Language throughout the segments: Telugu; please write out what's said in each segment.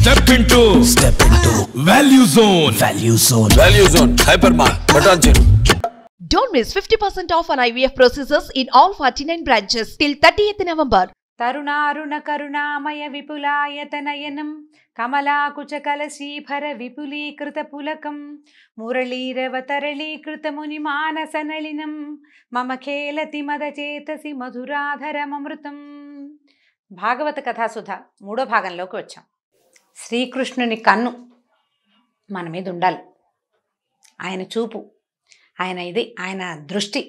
step into step into value zone value zone value zone hyper mark Patancheru don't miss 50% off on IVF processes in all 49 branches till 30th November తరుణారుణ కరుణామయ విపులాయతనయనం కమలాకుచకలశీభర విపులీకృత పులకం మురళీరవ తరళీకృత తరళీకృతముని మానసనళినం మమ ఖేలతి మద మదచేతసి మధురాధరమమృతం భాగవత కథాసుధ మూడో భాగంలోకి వచ్చాం శ్రీకృష్ణుని కన్ను మన మీద ఉండాలి ఆయన చూపు ఆయన ఇది ఆయన దృష్టి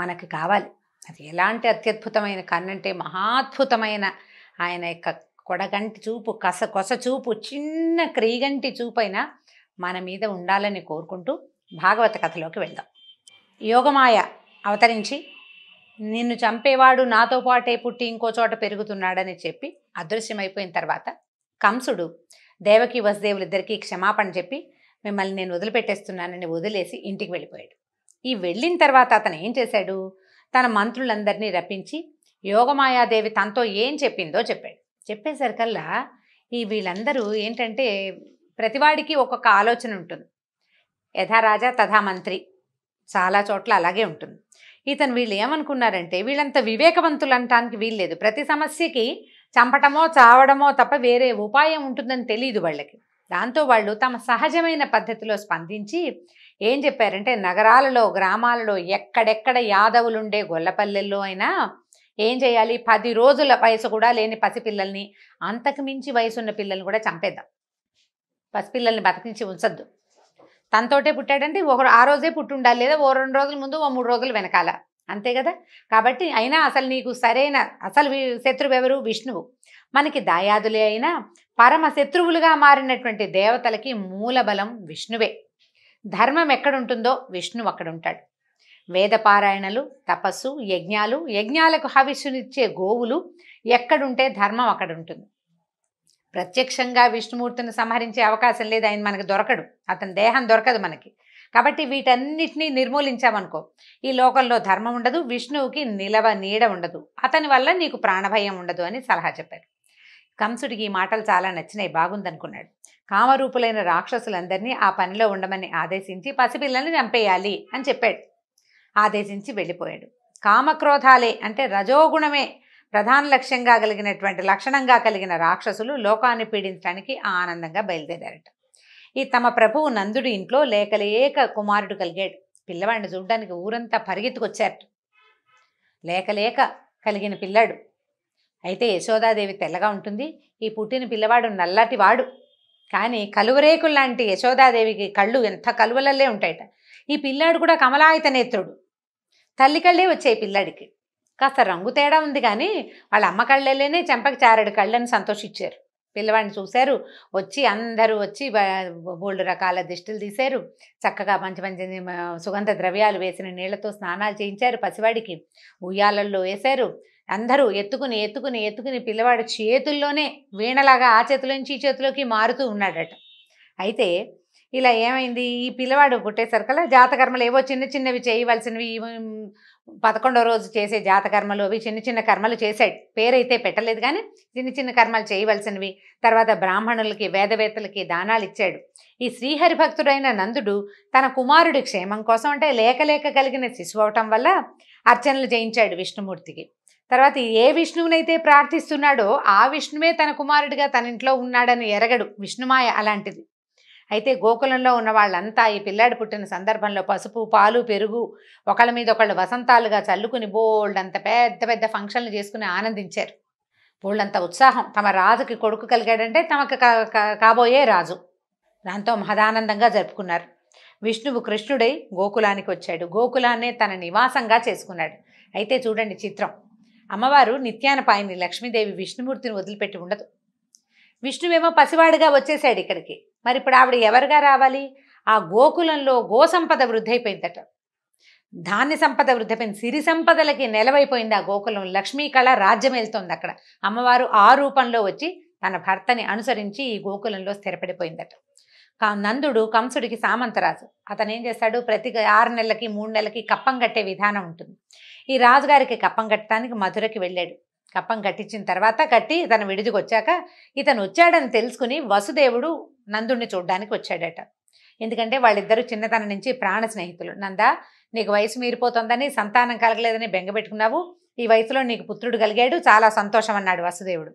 మనకి కావాలి అది ఎలాంటి అత్యద్భుతమైన కన్ను అంటే మహాద్భుతమైన ఆయన యొక్క కొడగంటి చూపు కస కొస చూపు చిన్న క్రీగంటి చూపైన మన మీద ఉండాలని కోరుకుంటూ భాగవత కథలోకి వెళ్దాం యోగమాయ అవతరించి నిన్ను చంపేవాడు నాతో పాటే పుట్టి ఇంకో చోట పెరుగుతున్నాడని చెప్పి అదృశ్యమైపోయిన తర్వాత కంసుడు దేవకి వసుదేవులిద్దరికీ క్షమాపణ చెప్పి మిమ్మల్ని నేను వదిలిపెట్టేస్తున్నానని వదిలేసి ఇంటికి వెళ్ళిపోయాడు ఈ వెళ్ళిన తర్వాత అతను ఏం చేశాడు తన మంత్రులందరినీ రప్పించి యోగమాయాదేవి తనతో ఏం చెప్పిందో చెప్పాడు చెప్పేసరికల్లా ఈ వీళ్ళందరూ ఏంటంటే ప్రతివాడికి ఒక్కొక్క ఆలోచన ఉంటుంది యథారాజా తథా మంత్రి చాలా చోట్ల అలాగే ఉంటుంది ఇతను వీళ్ళు ఏమనుకున్నారంటే వీళ్ళంత వివేకవంతులు అనటానికి వీల్లేదు ప్రతి సమస్యకి చంపటమో చావడమో తప్ప వేరే ఉపాయం ఉంటుందని తెలియదు వాళ్ళకి దాంతో వాళ్ళు తమ సహజమైన పద్ధతిలో స్పందించి ఏం చెప్పారంటే నగరాలలో గ్రామాలలో ఎక్కడెక్కడ యాదవులుండే గొల్లపల్లెల్లో అయినా ఏం చేయాలి పది రోజుల వయసు కూడా లేని పసిపిల్లల్ని అంతకుమించి వయసున్న పిల్లల్ని కూడా చంపేద్దాం పసిపిల్లల్ని బతికించి ఉంచద్దు తనతోటే పుట్టాడంటే ఒక ఆ రోజే పుట్టుండాలి లేదా ఓ రెండు రోజుల ముందు ఓ మూడు రోజులు వెనకాల అంతే కదా కాబట్టి అయినా అసలు నీకు సరైన అసలు శత్రువు ఎవరు విష్ణువు మనకి దాయాదులే అయినా పరమ శత్రువులుగా మారినటువంటి దేవతలకి మూలబలం విష్ణువే ధర్మం ఎక్కడుంటుందో విష్ణువు అక్కడ ఉంటాడు వేదపారాయణలు తపస్సు యజ్ఞాలు యజ్ఞాలకు హవిష్యునిచ్చే గోవులు ఎక్కడుంటే ధర్మం అక్కడ ఉంటుంది ప్రత్యక్షంగా విష్ణుమూర్తిని సంహరించే అవకాశం లేదు ఆయన మనకు దొరకడు అతని దేహం దొరకదు మనకి కాబట్టి వీటన్నిటినీ నిర్మూలించామనుకో ఈ లోకంలో ధర్మం ఉండదు విష్ణువుకి నిలవ నీడ ఉండదు అతని వల్ల నీకు ప్రాణభయం ఉండదు అని సలహా చెప్పారు కంసుడికి ఈ మాటలు చాలా నచ్చినాయి బాగుందనుకున్నాడు కామరూపులైన రాక్షసులందరినీ ఆ పనిలో ఉండమని ఆదేశించి పసిపిల్లల్ని చంపేయాలి అని చెప్పాడు ఆదేశించి వెళ్ళిపోయాడు కామక్రోధాలే అంటే రజోగుణమే ప్రధాన లక్ష్యంగా కలిగినటువంటి లక్షణంగా కలిగిన రాక్షసులు లోకాన్ని పీడించడానికి ఆనందంగా బయలుదేరారట ఈ తమ ప్రభువు నందుడి ఇంట్లో లేకలేక కుమారుడు కలిగాడు పిల్లవాడిని చూడడానికి ఊరంతా పరిగెత్తుకొచ్చారు లేకలేక కలిగిన పిల్లాడు అయితే యశోదాదేవి తెల్లగా ఉంటుంది ఈ పుట్టిన పిల్లవాడు నల్లటి వాడు కానీ కలువరేకులు లాంటి యశోదాదేవికి కళ్ళు ఎంత కలువలల్లే ఉంటాయట ఈ పిల్లాడు కూడా కమలాయుత నేత్రుడు తల్లి కళ్ళే వచ్చాయి పిల్లాడికి కాస్త రంగు తేడా ఉంది కానీ వాళ్ళ అమ్మ కళ్ళల్లోనే చెంపకి చారడు కళ్ళని సంతోషించారు పిల్లవాడిని చూశారు వచ్చి అందరూ వచ్చి బోల్డ్ రకాల దిష్టిలు తీశారు చక్కగా మంచి మంచి సుగంధ ద్రవ్యాలు వేసిన నీళ్లతో స్నానాలు చేయించారు పసివాడికి ఉయ్యాలల్లో వేశారు అందరూ ఎత్తుకుని ఎత్తుకుని ఎత్తుకుని పిల్లవాడు చేతుల్లోనే వీణలాగా ఆ చేతుల నుంచి ఈ చేతిలోకి మారుతూ ఉన్నాడట అయితే ఇలా ఏమైంది ఈ పిల్లవాడు పుట్టేసరికల్లా జాతకర్మలు ఏవో చిన్న చిన్నవి చేయవలసినవి పదకొండో రోజు చేసే జాతకర్మలు అవి చిన్న చిన్న కర్మలు చేశాడు పేరైతే పెట్టలేదు కానీ చిన్న చిన్న కర్మలు చేయవలసినవి తర్వాత బ్రాహ్మణులకి వేదవేత్తలకి దానాలు ఇచ్చాడు ఈ శ్రీహరి భక్తుడైన నందుడు తన కుమారుడి క్షేమం కోసం అంటే లేక లేక కలిగిన శిశువు అవటం వల్ల అర్చనలు చేయించాడు విష్ణుమూర్తికి తర్వాత ఏ విష్ణువునైతే ప్రార్థిస్తున్నాడో ఆ విష్ణువే తన కుమారుడిగా తన ఇంట్లో ఉన్నాడని ఎరగడు విష్ణుమాయ అలాంటిది అయితే గోకులంలో ఉన్న వాళ్ళంతా ఈ పిల్లాడు పుట్టిన సందర్భంలో పసుపు పాలు పెరుగు ఒకళ్ళ మీద ఒకళ్ళు వసంతాలుగా చల్లుకుని బోల్డ్ అంత పెద్ద పెద్ద ఫంక్షన్లు చేసుకుని ఆనందించారు బోల్డంత ఉత్సాహం తమ రాజుకి కొడుకు కలిగాడంటే తమకు కాబోయే రాజు దాంతో మహదానందంగా జరుపుకున్నారు విష్ణువు కృష్ణుడై గోకులానికి వచ్చాడు గోకులాన్నే తన నివాసంగా చేసుకున్నాడు అయితే చూడండి చిత్రం అమ్మవారు నిత్యానపాయని లక్ష్మీదేవి విష్ణుమూర్తిని వదిలిపెట్టి ఉండదు విష్ణువేమో పసివాడుగా వచ్చేసాడు ఇక్కడికి మరి ఇప్పుడు ఆవిడ ఎవరుగా రావాలి ఆ గోకులంలో గో సంపద వృద్ధి అయిపోయిందట ధాన్య సంపద వృద్ధిపోయింది సిరి సంపదలకి నెలవైపోయింది ఆ గోకులం లక్ష్మీ కళ రాజ్యం వెళ్తుంది అక్కడ అమ్మవారు ఆ రూపంలో వచ్చి తన భర్తని అనుసరించి ఈ గోకులంలో స్థిరపడిపోయిందట నందుడు కంసుడికి సామంతరాజు అతను ఏం చేస్తాడు ప్రతి ఆరు నెలలకి మూడు నెలలకి కప్పం కట్టే విధానం ఉంటుంది ఈ రాజుగారికి కప్పం కట్టడానికి మధురకి వెళ్ళాడు కప్పం కట్టించిన తర్వాత కట్టి ఇతను విడిదికి వచ్చాక ఇతను వచ్చాడని తెలుసుకుని వసుదేవుడు నందుడిని చూడ్డానికి వచ్చాడట ఎందుకంటే వాళ్ళిద్దరూ చిన్నతనం నుంచి ప్రాణ స్నేహితులు నందా నీకు వయసు మీరిపోతుందని సంతానం కలగలేదని బెంగపెట్టుకున్నావు ఈ వయసులో నీకు పుత్రుడు కలిగాడు చాలా సంతోషం అన్నాడు వసుదేవుడు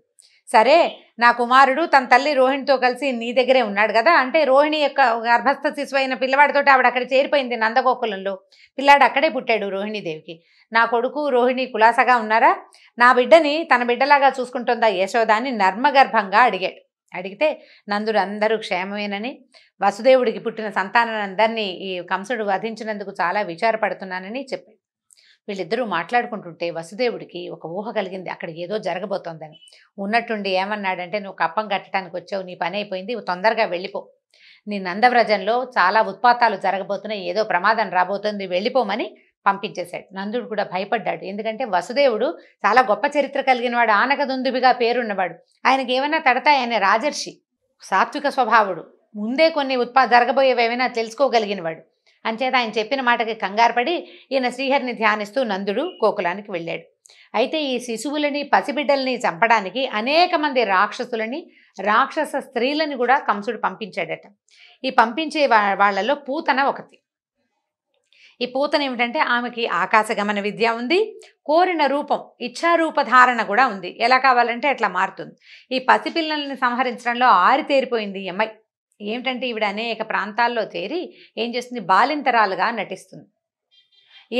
సరే నా కుమారుడు తన తల్లి రోహిణితో కలిసి నీ దగ్గరే ఉన్నాడు కదా అంటే రోహిణి యొక్క గర్భస్థ శిశువు అయిన పిల్లవాడితో ఆవిడ అక్కడ చేరిపోయింది నందగోకులంలో పిల్లాడు అక్కడే పుట్టాడు రోహిణీదేవికి నా కొడుకు రోహిణి కులాసగా ఉన్నారా నా బిడ్డని తన బిడ్డలాగా చూసుకుంటుందా యశోదాని నర్మగర్భంగా అడిగాడు అడిగితే నందుడు అందరూ క్షేమమేనని వసుదేవుడికి పుట్టిన సంతానందరినీ ఈ కంసుడు వధించినందుకు చాలా విచారపడుతున్నానని చెప్పాడు వీళ్ళిద్దరూ మాట్లాడుకుంటుంటే వసుదేవుడికి ఒక ఊహ కలిగింది అక్కడ ఏదో జరగబోతోందని ఉన్నట్టుండి ఏమన్నాడంటే నువ్వు కప్పం కట్టడానికి వచ్చావు నీ పని అయిపోయింది తొందరగా వెళ్ళిపో నీ నందవ్రజంలో చాలా ఉత్పాతాలు జరగబోతున్నాయి ఏదో ప్రమాదం రాబోతుంది వెళ్ళిపోమని పంపించేశాడు నందుడు కూడా భయపడ్డాడు ఎందుకంటే వసుదేవుడు చాలా గొప్ప చరిత్ర కలిగినవాడు ఆనకదుందుబిగా పేరున్నవాడు ఆయనకి ఏమైనా తడతాయనే రాజర్షి సాత్విక స్వభావుడు ముందే కొన్ని ఉత్పా జరగబోయేవి ఏమైనా తెలుసుకోగలిగినవాడు అంచేత ఆయన చెప్పిన మాటకి కంగారుపడి ఈయన శ్రీహరిని ధ్యానిస్తూ నందుడు గోకులానికి వెళ్ళాడు అయితే ఈ శిశువులని పసిబిడ్డల్ని చంపడానికి అనేక మంది రాక్షసులని రాక్షస స్త్రీలని కూడా కంసుడు పంపించాడట ఈ పంపించే వాళ్ళలో పూతన ఒకటి ఈ పూతన ఏమిటంటే ఆమెకి ఆకాశగమన విద్య ఉంది కోరిన రూపం ఇచ్చారూపధారణ కూడా ఉంది ఎలా కావాలంటే అట్లా మారుతుంది ఈ పసిపిల్లల్ని సంహరించడంలో ఆరితేరిపోయింది ఈ అమ్మాయి ఏమిటంటే ఈవిడ అనేక ప్రాంతాల్లో చేరి ఏం చేస్తుంది బాలింతరాలుగా నటిస్తుంది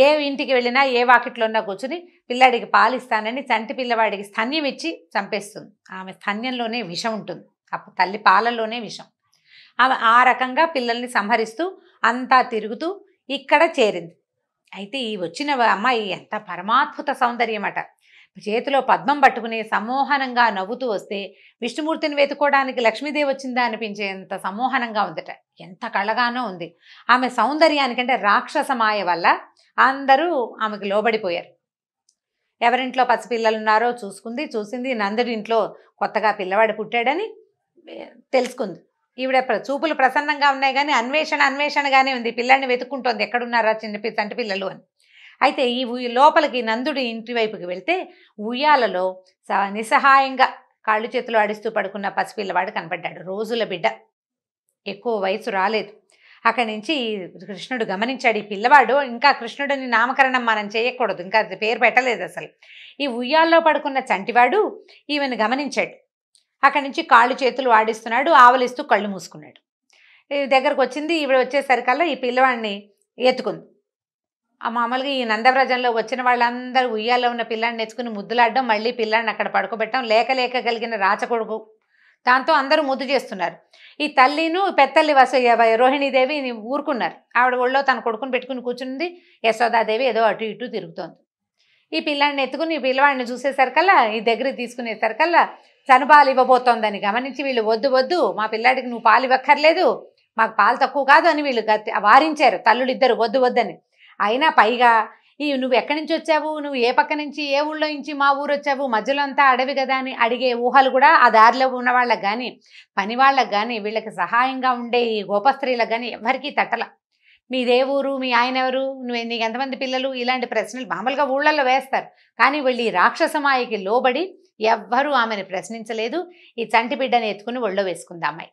ఏ ఇంటికి వెళ్ళినా ఏ వాకిట్లో ఉన్నా కూర్చుని పిల్లాడికి పాలిస్తానని చంటి పిల్లవాడికి స్థన్యం ఇచ్చి చంపేస్తుంది ఆమె స్థన్యంలోనే విషం ఉంటుంది అప్పుడు తల్లి పాలల్లోనే విషం ఆమె ఆ రకంగా పిల్లల్ని సంహరిస్తూ అంతా తిరుగుతూ ఇక్కడ చేరింది అయితే ఈ వచ్చిన అమ్మాయి ఎంత పరమాద్భుత సౌందర్యం అట చేతిలో పద్మం పట్టుకుని సమ్మోహనంగా నవ్వుతూ వస్తే విష్ణుమూర్తిని వెతుకోవడానికి లక్ష్మీదేవి వచ్చిందా అనిపించేంత సమ్మోహనంగా ఉందట ఎంత కళ్ళగానో ఉంది ఆమె సౌందర్యానికంటే మాయ వల్ల అందరూ ఆమెకు లోబడిపోయారు ఎవరింట్లో పసిపిల్లలున్నారో చూసుకుంది చూసింది నందుడింట్లో ఇంట్లో కొత్తగా పిల్లవాడు పుట్టాడని తెలుసుకుంది ఈవిడ చూపులు ప్రసన్నంగా ఉన్నాయి కానీ అన్వేషణ అన్వేషణగానే ఉంది పిల్లల్ని వెతుక్కుంటోంది ఎక్కడున్నారా చిన్న పిల్ల పిల్లలు అని అయితే ఈ లోపలికి నందుడి ఇంటి వైపుకి వెళ్తే ఉయ్యాలలో నిస్సహాయంగా కాళ్ళు చేతులు అడిస్తూ పడుకున్న పసిపిల్లవాడు కనపడ్డాడు రోజుల బిడ్డ ఎక్కువ వయసు రాలేదు అక్కడి నుంచి కృష్ణుడు గమనించాడు ఈ పిల్లవాడు ఇంకా కృష్ణుడిని నామకరణం మనం చేయకూడదు ఇంకా పేరు పెట్టలేదు అసలు ఈ ఉయ్యాల్లో పడుకున్న చంటివాడు ఈమెను గమనించాడు అక్కడి నుంచి కాళ్ళు చేతులు ఆడిస్తున్నాడు ఆవలిస్తూ కళ్ళు మూసుకున్నాడు దగ్గరకు వచ్చింది ఈవిడ వచ్చేసరికల్లా ఈ పిల్లవాడిని ఎత్తుకుంది ఆ మామూలుగా ఈ నందవ్రజంలో వచ్చిన వాళ్ళందరూ ఉయ్యాల్లో ఉన్న పిల్లాన్ని నెచ్చుకుని ముద్దులాడడం మళ్ళీ పిల్లాడిని అక్కడ పడుకోబెట్టడం లేక లేక కలిగిన రాచకొడుకు దాంతో అందరూ ముద్దు చేస్తున్నారు ఈ తల్లిను పెత్తల్లి వస రోహిణీదేవి ఊరుకున్నారు ఆవిడ ఒళ్ళో తన కొడుకుని పెట్టుకుని కూర్చుంది యశోదాదేవి ఏదో అటు ఇటు తిరుగుతోంది ఈ పిల్లాడిని ఎత్తుకుని పిల్లవాడిని చూసేసరికల్లా ఈ దగ్గర తీసుకునేసరికల్లా తను పాలు ఇవ్వబోతోందని గమనించి వీళ్ళు వద్దు వద్దు మా పిల్లాడికి నువ్వు పాలు ఇవ్వక్కర్లేదు మాకు పాలు తక్కువ కాదు అని వీళ్ళు వారించారు తల్లులు ఇద్దరు వద్దు వద్దని అయినా పైగా ఈ నువ్వు ఎక్కడి నుంచి వచ్చావు నువ్వు ఏ పక్క నుంచి ఏ ఊళ్ళో నుంచి మా ఊరు వచ్చావు మధ్యలో అంతా అడవి కదా అని అడిగే ఊహలు కూడా ఆ దారిలో ఉన్న వాళ్ళకి కానీ పని వాళ్ళకు కానీ వీళ్ళకి సహాయంగా ఉండే ఈ గోపస్త్రీలకు కానీ ఎవరికీ తట్టల మీదే ఊరు మీ ఆయన ఎవరు నువ్వు నీకు ఎంతమంది పిల్లలు ఇలాంటి ప్రశ్నలు మామూలుగా ఊళ్ళల్లో వేస్తారు కానీ వీళ్ళు ఈ రాక్షసమాయకి లోబడి ఎవ్వరూ ఆమెను ప్రశ్నించలేదు ఈ చంటి బిడ్డని ఎత్తుకుని ఒళ్ళో వేసుకుంది అమ్మాయి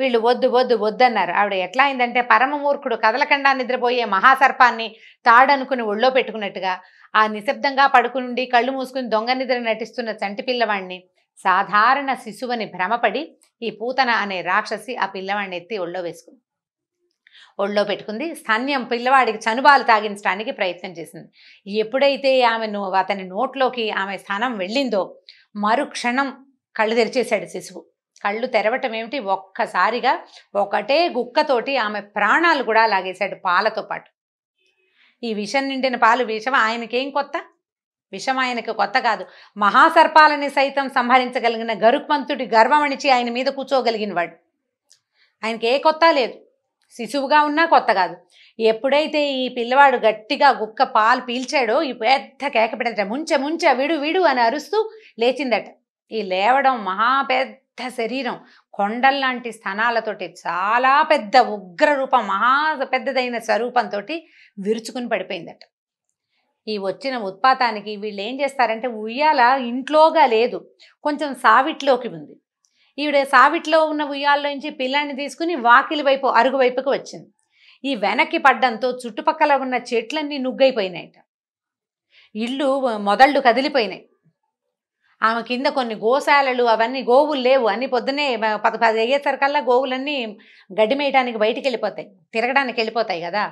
వీళ్ళు వద్దు వద్దు వద్దన్నారు ఆవిడ ఎట్లా అయిందంటే పరమమూర్ఖుడు కదలకండా నిద్రపోయే మహాసర్పాన్ని తాడనుకుని ఒళ్ళో పెట్టుకున్నట్టుగా ఆ నిశ్శబ్దంగా పడుకునుండి కళ్ళు మూసుకుని దొంగ నిద్ర నటిస్తున్న చంటి పిల్లవాణ్ణి సాధారణ శిశువుని భ్రమపడి ఈ పూతన అనే రాక్షసి ఆ పిల్లవాడిని ఎత్తి ఒళ్ళో వేసుకుంది ఒళ్ళో పెట్టుకుంది స్తన్యం పిల్లవాడికి చనుబాలు తాగించడానికి ప్రయత్నం చేసింది ఎప్పుడైతే ఆమె అతని నోట్లోకి ఆమె స్థానం వెళ్ళిందో మరుక్షణం కళ్ళు తెరిచేశాడు శిశువు కళ్ళు తెరవటం ఏమిటి ఒక్కసారిగా ఒకటే గుక్కతోటి ఆమె ప్రాణాలు కూడా లాగేశాడు పాలతో పాటు ఈ విషం నిండిన పాలు విషం ఆయనకేం కొత్త విషం ఆయనకు కొత్త కాదు మహాసర్పాలని సైతం సంహరించగలిగిన గరుక్మంతుడి గర్వమణిచి ఆయన మీద కూర్చోగలిగిన వాడు ఆయనకి ఏ కొత్త లేదు శిశువుగా ఉన్నా కొత్త కాదు ఎప్పుడైతే ఈ పిల్లవాడు గట్టిగా గుక్క పాలు పీల్చాడో ఈ పెద్ద కేక పెట్టదట ముంచె ముంచె విడు విడు అని అరుస్తూ లేచిందట ఈ లేవడం మహా పెద్ద పెద్ద శరీరం కొండల్లాంటి స్థానాలతోటి చాలా పెద్ద ఉగ్రరూపం మహా పెద్దదైన స్వరూపంతో విరుచుకుని పడిపోయిందట ఈ వచ్చిన ఉత్పాతానికి వీళ్ళు ఏం చేస్తారంటే ఉయ్యాల ఇంట్లోగా లేదు కొంచెం సావిట్లోకి ఉంది ఈవిడ సావిట్లో ఉన్న నుంచి పిల్లాన్ని తీసుకుని వాకిలి వైపు అరుగు వైపుకి వచ్చింది ఈ వెనక్కి పడ్డంతో చుట్టుపక్కల ఉన్న చెట్లన్నీ నుగ్గైపోయినాయట ఇల్లు మొదళ్ళు కదిలిపోయినాయి ఆమె కింద కొన్ని గోశాలలు అవన్నీ గోవులు లేవు అన్ని పొద్దునే పద పది అయ్యేసరికల్లా గోవులన్నీ గడ్డి మేయడానికి బయటికి వెళ్ళిపోతాయి తిరగడానికి వెళ్ళిపోతాయి కదా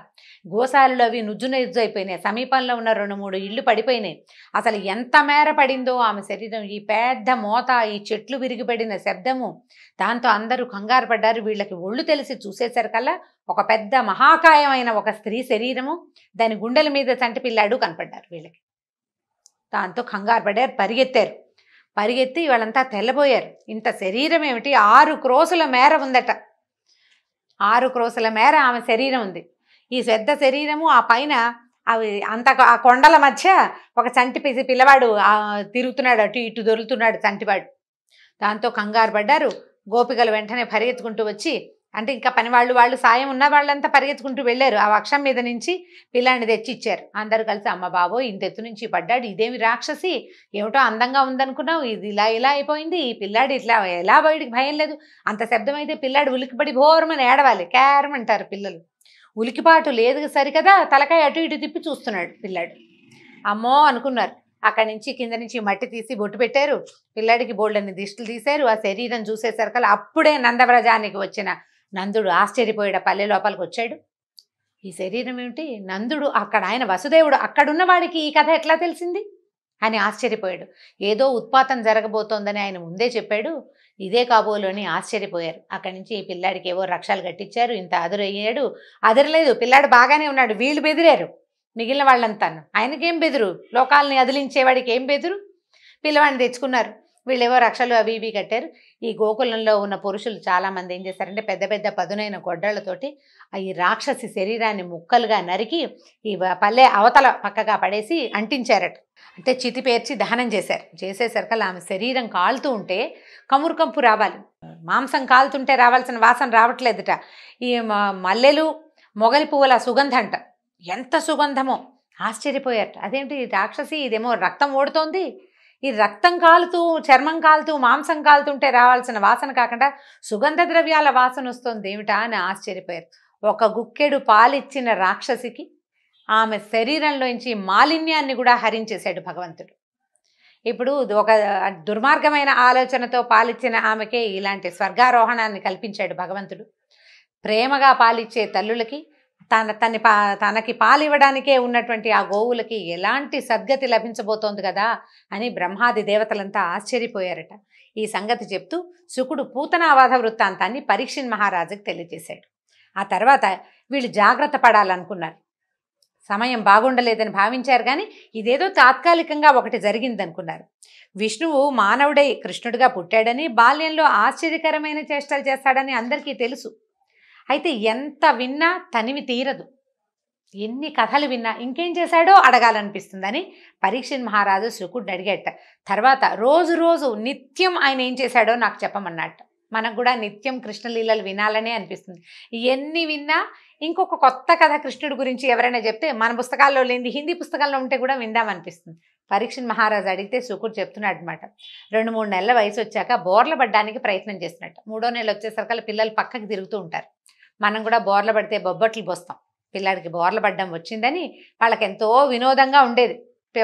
గోశాలలు అవి నుజ్జు నుజ్జు అయిపోయినాయి సమీపంలో ఉన్న రెండు మూడు ఇళ్ళు పడిపోయినాయి అసలు ఎంత మేర పడిందో ఆమె శరీరం ఈ పెద్ద మోత ఈ చెట్లు విరిగిపడిన శబ్దము దాంతో అందరూ కంగారు పడ్డారు వీళ్ళకి ఒళ్ళు తెలిసి చూసేసరికల్లా ఒక పెద్ద మహాకాయమైన ఒక స్త్రీ శరీరము దాని గుండెల మీద చంటి పిల్లాడు కనపడ్డారు వీళ్ళకి దాంతో కంగారు పడ్డారు పరిగెత్తారు పరిగెత్తి వాళ్ళంతా తెల్లబోయారు ఇంత శరీరం ఏమిటి ఆరు క్రోసుల మేర ఉందట ఆరు క్రోసుల మేర ఆమె శరీరం ఉంది ఈ పెద్ద శరీరము ఆ పైన అవి అంత ఆ కొండల మధ్య ఒక చంటి పిసి పిల్లవాడు తిరుగుతున్నాడు అటు ఇటు దొరుకుతున్నాడు చంటివాడు దాంతో కంగారు పడ్డారు గోపికలు వెంటనే పరిగెత్తుకుంటూ వచ్చి అంటే ఇంకా పని వాళ్ళు వాళ్ళు సాయం ఉన్న వాళ్ళంతా పరిగెత్తుకుంటూ వెళ్ళారు ఆ వక్షం మీద నుంచి పిల్లాన్ని తెచ్చిచ్చారు అందరూ కలిసి అమ్మ బాబో ఇంతెత్తు నుంచి పడ్డాడు ఇదేమి రాక్షసి ఏమిటో అందంగా ఉందనుకున్నావు ఇది ఇలా ఇలా అయిపోయింది ఈ పిల్లాడు ఇట్లా ఎలా బయటికి భయం లేదు అంత శబ్దం అయితే పిల్లాడు ఉలికిపడి భోరమని ఏడవాలి క్యారమంటారు పిల్లలు ఉలికిపాటు లేదు సరికదా తలకాయ అటు ఇటు తిప్పి చూస్తున్నాడు పిల్లాడు అమ్మో అనుకున్నారు అక్కడి నుంచి కింద నుంచి మట్టి తీసి బొట్టు పెట్టారు పిల్లాడికి బోల్డని దిష్టిలు తీశారు ఆ శరీరం చూసేసరికల్లా అప్పుడే నందవ్రజానికి వచ్చిన నందుడు ఆశ్చర్యపోయాడు పల్లె లోపలికి వచ్చాడు ఈ శరీరం ఏమిటి నందుడు అక్కడ ఆయన వసుదేవుడు అక్కడున్నవాడికి ఈ కథ ఎట్లా తెలిసింది అని ఆశ్చర్యపోయాడు ఏదో ఉత్పాతం జరగబోతోందని ఆయన ముందే చెప్పాడు ఇదే కాబోలోని ఆశ్చర్యపోయారు అక్కడి నుంచి ఈ పిల్లాడికి ఏవో రక్షాలు కట్టించారు ఇంత అదురయ్యాడు అదరలేదు పిల్లాడు బాగానే ఉన్నాడు వీళ్ళు బెదిరారు మిగిలిన వాళ్ళంతాను ఆయనకేం బెదురు లోకాలని అదిలించేవాడికి ఏం బెదురు పిల్లవాడిని తెచ్చుకున్నారు వీళ్ళేవో రక్షలు అవి ఇవి కట్టారు ఈ గోకులంలో ఉన్న పురుషులు చాలామంది ఏం చేశారంటే పెద్ద పెద్ద పదునైన గొడ్డళ్లతోటి ఈ రాక్షసి శరీరాన్ని ముక్కలుగా నరికి ఈ పల్లె అవతల పక్కగా పడేసి అంటించారట అంటే చితి పేర్చి దహనం చేశారు చేసేసరికల్లా ఆమె శరీరం కాలుతూ ఉంటే కమురుకంపు కంపు రావాలి మాంసం కాలుతుంటే రావాల్సిన వాసన రావట్లేదుట ఈ మల్లెలు మొగలి పువ్వుల సుగంధ అంట ఎంత సుగంధమో ఆశ్చర్యపోయారు అదేంటి రాక్షసి ఇదేమో రక్తం ఓడుతోంది ఈ రక్తం కాలుతూ చర్మం కాలుతూ మాంసం కాలుతుంటే రావాల్సిన వాసన కాకుండా సుగంధ ద్రవ్యాల వాసన వస్తుంది ఏమిటా అని ఆశ్చర్యపోయారు ఒక గుక్కెడు పాలిచ్చిన రాక్షసికి ఆమె శరీరంలోంచి మాలిన్యాన్ని కూడా హరించేశాడు భగవంతుడు ఇప్పుడు ఒక దుర్మార్గమైన ఆలోచనతో పాలిచ్చిన ఆమెకే ఇలాంటి స్వర్గారోహణాన్ని కల్పించాడు భగవంతుడు ప్రేమగా పాలిచ్చే తల్లులకి తన తన పా తనకి పాలివ్వడానికే ఉన్నటువంటి ఆ గోవులకి ఎలాంటి సద్గతి లభించబోతోంది కదా అని బ్రహ్మాది దేవతలంతా ఆశ్చర్యపోయారట ఈ సంగతి చెప్తూ శుకుడు పూతనావాధ వృత్తాంతాన్ని పరీక్షిన్ మహారాజుకు తెలియజేశాడు ఆ తర్వాత వీళ్ళు జాగ్రత్త పడాలనుకున్నారు సమయం బాగుండలేదని భావించారు కానీ ఇదేదో తాత్కాలికంగా ఒకటి జరిగిందనుకున్నారు విష్ణువు మానవుడై కృష్ణుడిగా పుట్టాడని బాల్యంలో ఆశ్చర్యకరమైన చేష్టలు చేస్తాడని అందరికీ తెలుసు అయితే ఎంత విన్నా తనివి తీరదు ఎన్ని కథలు విన్నా ఇంకేం చేశాడో అడగాలనిపిస్తుందని పరీక్షణ్ మహారాజు శుకుడు అడిగేట తర్వాత రోజు రోజు నిత్యం ఆయన ఏం చేశాడో నాకు చెప్పమన్నట్టు మనకు కూడా నిత్యం కృష్ణలీలలు వినాలనే అనిపిస్తుంది ఎన్ని విన్నా ఇంకొక కొత్త కథ కృష్ణుడి గురించి ఎవరైనా చెప్తే మన పుస్తకాల్లో లేని హిందీ పుస్తకాల్లో ఉంటే కూడా విందామనిపిస్తుంది పరీక్షన్ మహారాజు అడిగితే శుకుడు చెప్తున్నాడు అనమాట రెండు మూడు నెలల వయసు వచ్చాక బోర్ల పడ్డానికి ప్రయత్నం చేస్తున్నట్టు మూడో నెలలు వచ్చేసరికి పిల్లలు పక్కకి తిరుగుతూ ఉంటారు మనం కూడా బోర్ల పడితే బొబ్బట్లు పోస్తాం పిల్లాడికి బోర్ల పడ్డం వచ్చిందని వాళ్ళకి ఎంతో వినోదంగా ఉండేది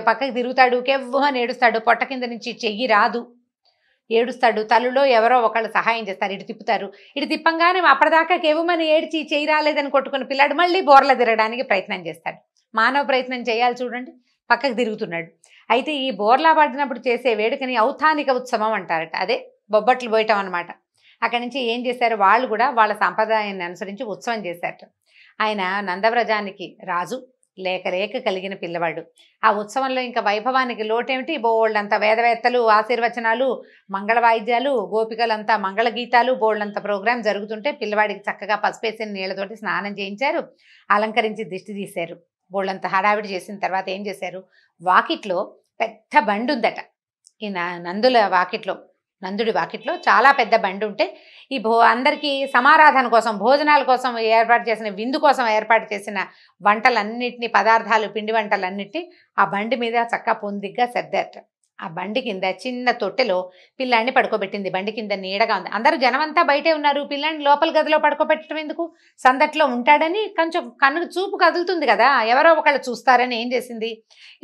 పక్కకి తిరుగుతాడు కెవ్వని అని ఏడుస్తాడు పొట్ట కింద నుంచి చెయ్యి రాదు ఏడుస్తాడు తల్లులో ఎవరో ఒకళ్ళు సహాయం చేస్తారు ఇటు తిప్పుతారు ఇటు తిప్పంగానే అప్పటిదాకా కేవమని ఏడ్చి చెయ్యి రాలేదని కొట్టుకున్న పిల్లాడు మళ్ళీ బోర్ల తిరగడానికి ప్రయత్నం చేస్తాడు మానవ ప్రయత్నం చేయాలి చూడండి పక్కకు తిరుగుతున్నాడు అయితే ఈ బోర్లా పడినప్పుడు చేసే వేడుకని ఔత్థానిక ఉత్సవం అంటారట అదే బొబ్బట్లు పోయటం అనమాట అక్కడి నుంచి ఏం చేశారు వాళ్ళు కూడా వాళ్ళ సంప్రదాయాన్ని అనుసరించి ఉత్సవం చేశారు ఆయన నందవ్రజానికి రాజు లేక రేఖ కలిగిన పిల్లవాడు ఆ ఉత్సవంలో ఇంకా వైభవానికి లోటేమిటి బోల్డంత వేదవేత్తలు ఆశీర్వచనాలు మంగళ వాయిద్యాలు గోపికలంతా మంగళగీతాలు బోళ్ళంత ప్రోగ్రాం జరుగుతుంటే పిల్లవాడికి చక్కగా పసిపేసిన నీళ్లతోటి స్నానం చేయించారు అలంకరించి దిష్టి తీశారు బోళ్ళంత హడావిడి చేసిన తర్వాత ఏం చేశారు వాకిట్లో పెద్ద బండి ఉందట ఈ నందుల వాకిట్లో నందుడి వాకిట్లో చాలా పెద్ద బండి ఉంటే ఈ భో అందరికీ సమారాధన కోసం భోజనాల కోసం ఏర్పాటు చేసిన విందు కోసం ఏర్పాటు చేసిన వంటలన్నింటినీ పదార్థాలు పిండి వంటలన్నింటినీ ఆ బండి మీద చక్క పొందిగ్గా సర్దారట ఆ బండి కింద చిన్న తొట్టెలో పిల్లాన్ని పడుకోబెట్టింది బండి కింద నీడగా ఉంది అందరూ జనమంతా బయటే ఉన్నారు పిల్లాన్ని లోపల గదిలో పడుకోబెట్టడం ఎందుకు సందట్లో ఉంటాడని కొంచెం కన్ను చూపు కదులుతుంది కదా ఎవరో ఒకళ్ళు చూస్తారని ఏం చేసింది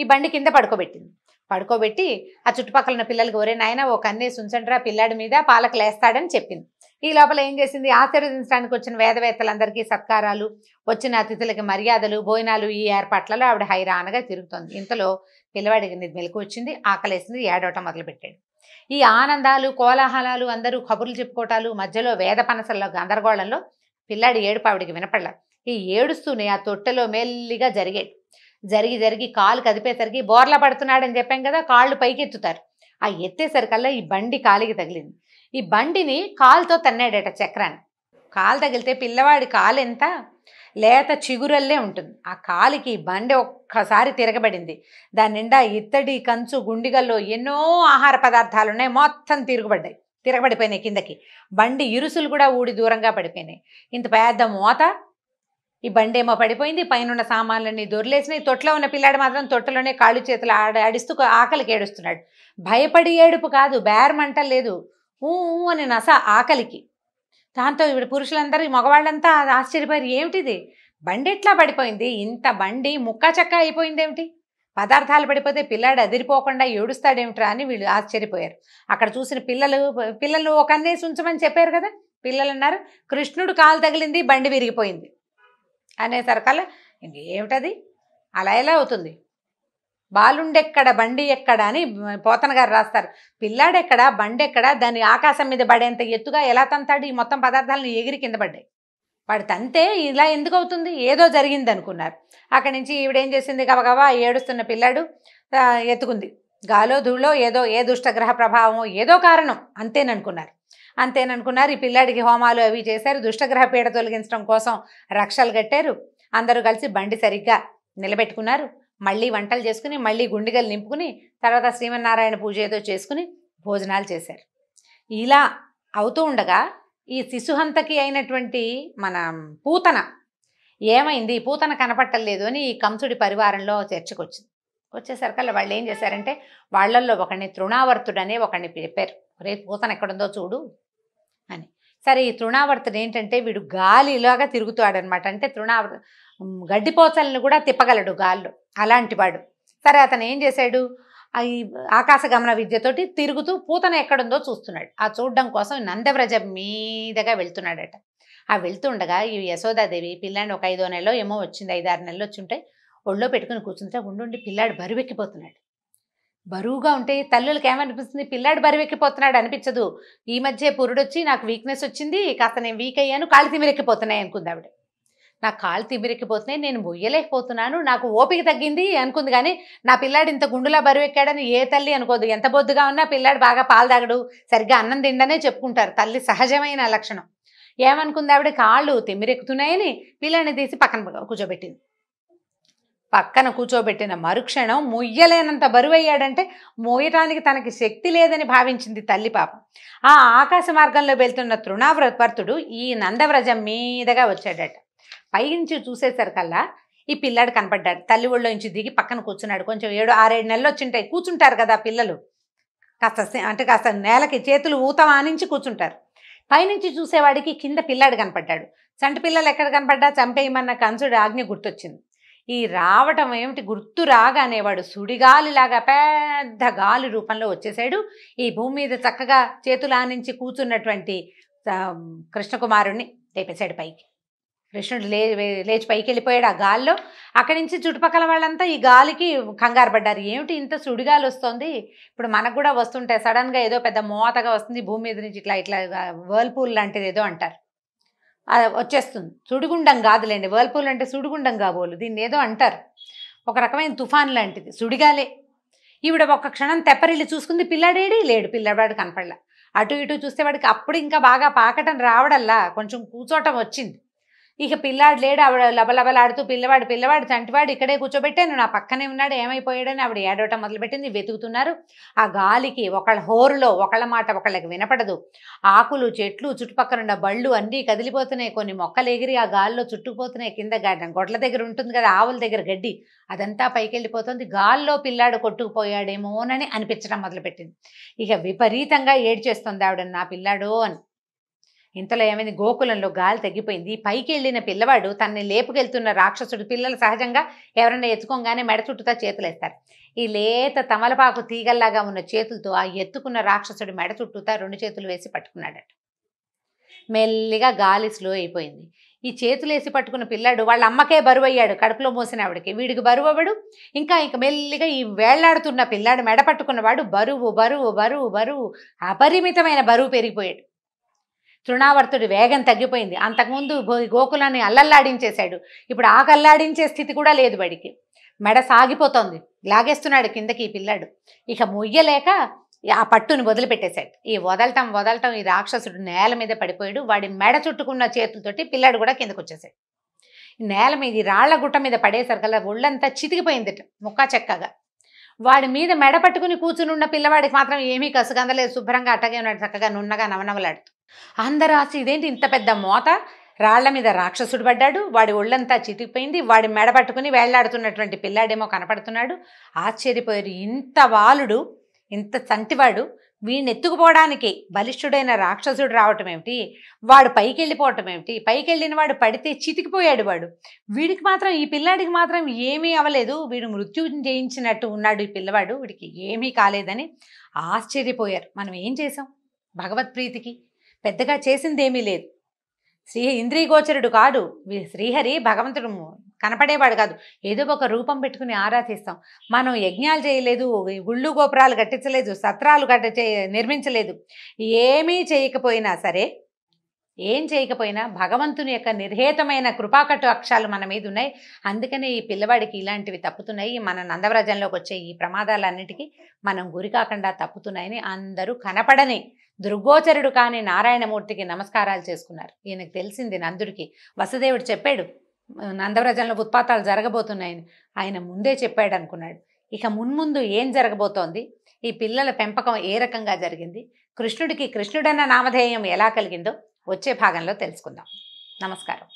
ఈ బండి కింద పడుకోబెట్టింది పడుకోబెట్టి ఆ చుట్టుపక్కల ఉన్న పిల్లలకి ఒరే నాయన ఓ కన్నే సుంచండ్రా పిల్లాడి మీద పాలకు లేస్తాడని చెప్పింది ఈ లోపల ఏం చేసింది ఆశీర్వదించడానికి వచ్చిన వేదవేత్తలందరికీ సత్కారాలు వచ్చిన అతిథులకి మర్యాదలు భోజనాలు ఈ ఏర్పాట్లలో ఆవిడ హైరానగా తిరుగుతోంది ఇంతలో పిల్లవాడికి మెలకు వచ్చింది ఆకలేసింది ఏడవటం మొదలుపెట్టాడు ఈ ఆనందాలు కోలాహలాలు అందరూ కబుర్లు చెప్పుకోవటాలు మధ్యలో వేద పనసల్లో గందరగోళంలో పిల్లాడి ఏడుపు ఆవిడికి వినపడలా ఈ ఏడుస్తూనే ఆ తొట్టెలో మెల్లిగా జరిగాడు జరిగి జరిగి కాలు కదిపేసరికి బోర్లా పడుతున్నాడని చెప్పాం కదా కాళ్ళు పైకి ఎత్తుతారు ఆ ఎత్తేసరికల్లా ఈ బండి కాలికి తగిలింది ఈ బండిని కాలుతో తన్నాడట చక్రాన్ని కాలు తగిలితే పిల్లవాడి కాలు ఎంత లేత చిగురల్లే ఉంటుంది ఆ కాలికి బండి ఒక్కసారి తిరగబడింది దాని నిండా ఇత్తడి కంచు గుండిగల్లో ఎన్నో ఆహార పదార్థాలు ఉన్నాయి మొత్తం తిరగబడ్డాయి తిరగబడిపోయినాయి కిందకి బండి ఇరుసులు కూడా ఊడి దూరంగా పడిపోయినాయి ఇంత పెద్ద మోత ఈ బండేమో పడిపోయింది పైన సామాన్లన్నీ దొరిలేసినాయి తొట్లో ఉన్న పిల్లాడు మాత్రం తొట్టలోనే కాళ్ళు చేతులు ఆడ ఆడిస్తూ ఆకలికి ఏడుస్తున్నాడు భయపడి ఏడుపు కాదు బేరమంట లేదు ఊ అని నస ఆకలికి దాంతో ఇప్పుడు పురుషులందరూ మగవాళ్ళంతా ఆశ్చర్యపోయారు ఏమిటిది బండి ఎట్లా పడిపోయింది ఇంత బండి ముక్కా చక్క అయిపోయిందేమిటి పదార్థాలు పడిపోతే పిల్లాడు అదిరిపోకుండా ఏడుస్తాడేమిట్రా అని వీళ్ళు ఆశ్చర్యపోయారు అక్కడ చూసిన పిల్లలు పిల్లలు ఒకన్నేసి ఉంచమని చెప్పారు కదా పిల్లలు అన్నారు కృష్ణుడు కాలు తగిలింది బండి విరిగిపోయింది అనేసరికల్లా ఇంకేమిటది అలా ఎలా అవుతుంది బాలుండెక్కడ బండి ఎక్కడ అని పోతన గారు రాస్తారు పిల్లాడెక్కడ బండి ఎక్కడ దాని ఆకాశం మీద పడేంత ఎత్తుగా ఎలా తంతాడు ఈ మొత్తం పదార్థాలను ఎగిరి కింద పడ్డాయి వాడు తంతే ఇలా ఎందుకు అవుతుంది ఏదో జరిగింది అనుకున్నారు అక్కడి నుంచి ఈవిడేం చేసింది గబగబా ఏడుస్తున్న పిల్లాడు ఎత్తుకుంది గాలో ధూళో ఏదో ఏ దుష్టగ్రహ ప్రభావమో ఏదో కారణం అంతేననుకున్నారు అంతేననుకున్నారు ఈ పిల్లాడికి హోమాలు అవి చేశారు దుష్టగ్రహ పీడ తొలగించడం కోసం రక్షలు కట్టారు అందరూ కలిసి బండి సరిగ్గా నిలబెట్టుకున్నారు మళ్ళీ వంటలు చేసుకుని మళ్ళీ గుండిగలు నింపుకుని తర్వాత శ్రీమన్నారాయణ పూజ ఏదో చేసుకుని భోజనాలు చేశారు ఇలా అవుతూ ఉండగా ఈ శిశుహంతకి అయినటువంటి మన పూతన ఏమైంది పూతన కనపట్టలేదు అని ఈ కంసుడి పరివారంలో చర్చకొచ్చింది వచ్చేసరికల్లా వాళ్ళు ఏం చేశారంటే వాళ్ళల్లో ఒకరిని తృణావర్తుడనే ఒకరిని చెప్పారు రేపు పూతన ఎక్కడుందో చూడు అని సరే ఈ తృణావర్తడు ఏంటంటే వీడు గాలిలాగా తిరుగుతాడనమాట అంటే తృణావర్ గడ్డిపోచల్ని కూడా తిప్పగలడు గాల్లో అలాంటివాడు సరే అతను ఏం చేశాడు ఈ ఆకాశగమన విద్యతోటి తిరుగుతూ పూతన ఎక్కడుందో చూస్తున్నాడు ఆ చూడడం కోసం నందవ్రజ మీదగా వెళ్తున్నాడట ఆ వెళ్తుండగా ఈ యశోదాదేవి పిల్లాడిని ఒక ఐదో నెలలో ఏమో వచ్చింది ఐదారు నెలలు వచ్చి ఉంటే ఒళ్ళో పెట్టుకుని కూర్చుంటే ఉండుండి పిల్లాడు బరువెక్కిపోతున్నాడు బరువుగా ఉంటే తల్లులకి ఏమనిపిస్తుంది పిల్లాడు బరువెక్కిపోతున్నాడు అనిపించదు ఈ మధ్య పురుడొచ్చి నాకు వీక్నెస్ వచ్చింది కాస్త నేను వీక్ అయ్యాను కాళ్ళు తిమిరెక్కిపోతున్నాయి అనుకుంది ఆవిడ నా కాళ్ళు తిమిరెక్కిపోతున్నాయి నేను మొయ్యలేకపోతున్నాను నాకు ఓపిక తగ్గింది అనుకుంది కానీ నా పిల్లాడు ఇంత గుండులా బరువెక్కాడని ఏ తల్లి అనుకోదు ఎంత బొద్దుగా ఉన్నా పిల్లాడు బాగా పాలు తాగడు సరిగ్గా అన్నం తిండనే చెప్పుకుంటారు తల్లి సహజమైన లక్షణం ఏమనుకుంది ఆవిడ కాళ్ళు తిమ్మిరెక్కుతున్నాయని పిల్లాడిని తీసి పక్కన కూర్చోబెట్టింది పక్కన కూర్చోబెట్టిన మరుక్షణం మొయ్యలేనంత బరువయ్యాడంటే మోయటానికి తనకి శక్తి లేదని భావించింది తల్లి పాపం ఆ ఆకాశ మార్గంలో వెళ్తున్న తృణావ్రతుడు ఈ నందవ్రజం మీదగా వచ్చాడట పైనుంచి చూసేసరికల్లా ఈ పిల్లాడు కనపడ్డాడు తల్లి ఒళ్ళోంచి దిగి పక్కన కూర్చున్నాడు కొంచెం ఏడు ఆరేడు నెలలు వచ్చింటాయి కూర్చుంటారు కదా పిల్లలు కాస్త అంటే కాస్త నేలకి చేతులు ఊతమానించి కూర్చుంటారు పైనుంచి చూసేవాడికి కింద పిల్లాడు కనపడ్డాడు చంటి పిల్లలు ఎక్కడ కనపడ్డా చంపేయమన్న కంసుడు ఆజ్ఞ గుర్తొచ్చింది ఈ రావటం ఏమిటి గుర్తు రాగానేవాడు సుడిగాలిలాగా పెద్ద గాలి రూపంలో వచ్చేసాడు ఈ భూమి మీద చక్కగా చేతులానించి కూర్చున్నటువంటి కృష్ణకుమారుణ్ణి లేపేశాడు పైకి కృష్ణుడు లే లేచి పైకి వెళ్ళిపోయాడు ఆ గాల్లో అక్కడి నుంచి చుట్టుపక్కల వాళ్ళంతా ఈ గాలికి కంగారు పడ్డారు ఏమిటి ఇంత సుడిగాలి వస్తుంది ఇప్పుడు మనకు కూడా వస్తుంటే సడన్గా ఏదో పెద్ద మోతగా వస్తుంది భూమి మీద నుంచి ఇట్లా ఇట్లా వర్ల్పూల్ లాంటిది ఏదో అంటారు వచ్చేస్తుంది సుడిగుండం కాదులేండి వర్ల్పూల్ అంటే సుడిగుండం కాబోలు దీన్ని ఏదో అంటారు ఒక రకమైన తుఫాన్ లాంటిది సుడిగాలే ఈవిడ ఒక క్షణం తెప్పరిల్లి చూసుకుంది పిల్లాడేడి లేడు పిల్లవాడు కనపడలా అటు ఇటు చూస్తే వాడికి అప్పుడు ఇంకా బాగా పాకటం రావడల్లా కొంచెం కూచోటం వచ్చింది ఇక పిల్లాడు లేడు ఆవిడ లబలబలాడుతూ పిల్లవాడు పిల్లవాడు తంటివాడు ఇక్కడే కూర్చోబెట్టాను నా పక్కనే ఉన్నాడు ఏమైపోయాడని ఆవిడ ఏడవటం మొదలుపెట్టింది వెతుకుతున్నారు ఆ గాలికి ఒకళ్ళ హోరులో ఒకళ్ళ మాట ఒకళ్ళకి వినపడదు ఆకులు చెట్లు చుట్టుపక్కల ఉన్న బళ్ళు అన్నీ కదిలిపోతున్నాయి కొన్ని మొక్కలు ఎగిరి ఆ గాలిలో చుట్టుకుపోతున్నాయి కింద గడ్డం గొడ్ల దగ్గర ఉంటుంది కదా ఆవుల దగ్గర గడ్డి అదంతా పైకెళ్ళిపోతుంది గాల్లో పిల్లాడు కొట్టుకుపోయాడేమోనని అనిపించడం మొదలుపెట్టింది ఇక విపరీతంగా ఏడ్చేస్తుంది ఆవిడ నా పిల్లాడు అని ఇంతలో ఏమైంది గోకులంలో గాలి తగ్గిపోయింది పైకి వెళ్ళిన పిల్లవాడు తనని లేపుకెళ్తున్న రాక్షసుడు పిల్లలు సహజంగా ఎవరైనా ఎత్తుకోగానే మెడ చుట్టుతా చేతులేస్తారు ఈ లేత తమలపాకు తీగల్లాగా ఉన్న చేతులతో ఆ ఎత్తుకున్న రాక్షసుడు మెడ చుట్టూతా రెండు చేతులు వేసి పట్టుకున్నాడట మెల్లిగా గాలి స్లో అయిపోయింది ఈ చేతులు వేసి పట్టుకున్న పిల్లాడు వాళ్ళ అమ్మకే బరువు అయ్యాడు కడుపులో మోసిన ఆవిడకి వీడికి బరువు అవ్వడు ఇంకా ఇంక మెల్లిగా ఈ వేళ్లాడుతున్న పిల్లాడు మెడ పట్టుకున్నవాడు బరువు బరువు బరువు బరువు అపరిమితమైన బరువు పెరిగిపోయాడు తృణావర్తుడి వేగం తగ్గిపోయింది అంతకుముందు గోకులాన్ని అల్లల్లాడించేశాడు ఇప్పుడు ఆకల్లాడించే స్థితి కూడా లేదు బడికి మెడ సాగిపోతోంది లాగేస్తున్నాడు కిందకి ఈ పిల్లాడు ఇక మొయ్యలేక ఆ పట్టుని వదిలిపెట్టేశాడు ఈ వదలటం వదలటం ఈ రాక్షసుడు నేల మీద పడిపోయాడు వాడి మెడ చుట్టుకున్న చేతులతోటి పిల్లాడు కూడా కిందకు వచ్చేసాడు నేల మీద ఈ రాళ్ల గుట్ట మీద పడేసరికల్లా ఒళ్ళంతా చితికిపోయిందిట ముక్కా చెక్కగా వాడి మీద మెడ పట్టుకుని కూర్చుని ఉన్న పిల్లవాడికి మాత్రం ఏమీ కసుగందలేదు శుభ్రంగా అట్టగే ఉన్నాడు చక్కగా నున్నగా నవనవలాడుతూ అందరు ఆశ ఇదేంటి ఇంత పెద్ద మోత రాళ్ల మీద రాక్షసుడు పడ్డాడు వాడి ఒళ్ళంతా చితికిపోయింది వాడి మెడ పట్టుకుని వేళ్లాడుతున్నటువంటి పిల్లాడేమో కనపడుతున్నాడు ఆశ్చర్యపోయారు ఇంత బాలుడు ఇంత చంటివాడు వీణెత్తుకుపోవడానికి బలిష్ఠుడైన రాక్షసుడు రావటం ఏమిటి వాడు పైకి వెళ్ళిపోవటం ఏమిటి పైకి వెళ్ళిన వాడు పడితే చితికిపోయాడు వాడు వీడికి మాత్రం ఈ పిల్లాడికి మాత్రం ఏమీ అవ్వలేదు వీడు మృత్యు చేయించినట్టు ఉన్నాడు ఈ పిల్లవాడు వీడికి ఏమీ కాలేదని ఆశ్చర్యపోయారు మనం ఏం చేసాం భగవత్ప్రీతికి పెద్దగా చేసిందేమీ లేదు శ్రీ ఇంద్రియగోచరుడు కాడు శ్రీహరి భగవంతుడు కనపడేవాడు కాదు ఏదో ఒక రూపం పెట్టుకుని ఆరాధిస్తాం మనం యజ్ఞాలు చేయలేదు గుళ్ళు గోపురాలు కట్టించలేదు సత్రాలు కట్ట నిర్మించలేదు ఏమీ చేయకపోయినా సరే ఏం చేయకపోయినా భగవంతుని యొక్క నిర్హేతమైన కృపాకట్టు అక్షాలు మన మీద ఉన్నాయి అందుకనే ఈ పిల్లవాడికి ఇలాంటివి తప్పుతున్నాయి మన నందవ్రజంలోకి వచ్చే ఈ ప్రమాదాలన్నిటికీ మనం గురి కాకుండా తప్పుతున్నాయని అందరూ కనపడని దృగ్గోచరుడు కాని నారాయణమూర్తికి నమస్కారాలు చేసుకున్నారు ఈయనకు తెలిసింది నందుడికి వసుదేవుడు చెప్పాడు నందవ్రజంలో ఉత్పాతాలు జరగబోతున్నాయని ఆయన ముందే చెప్పాడు అనుకున్నాడు ఇక మున్ముందు ఏం జరగబోతోంది ఈ పిల్లల పెంపకం ఏ రకంగా జరిగింది కృష్ణుడికి కృష్ణుడన్న నామధేయం ఎలా కలిగిందో వచ్చే భాగంలో తెలుసుకుందాం నమస్కారం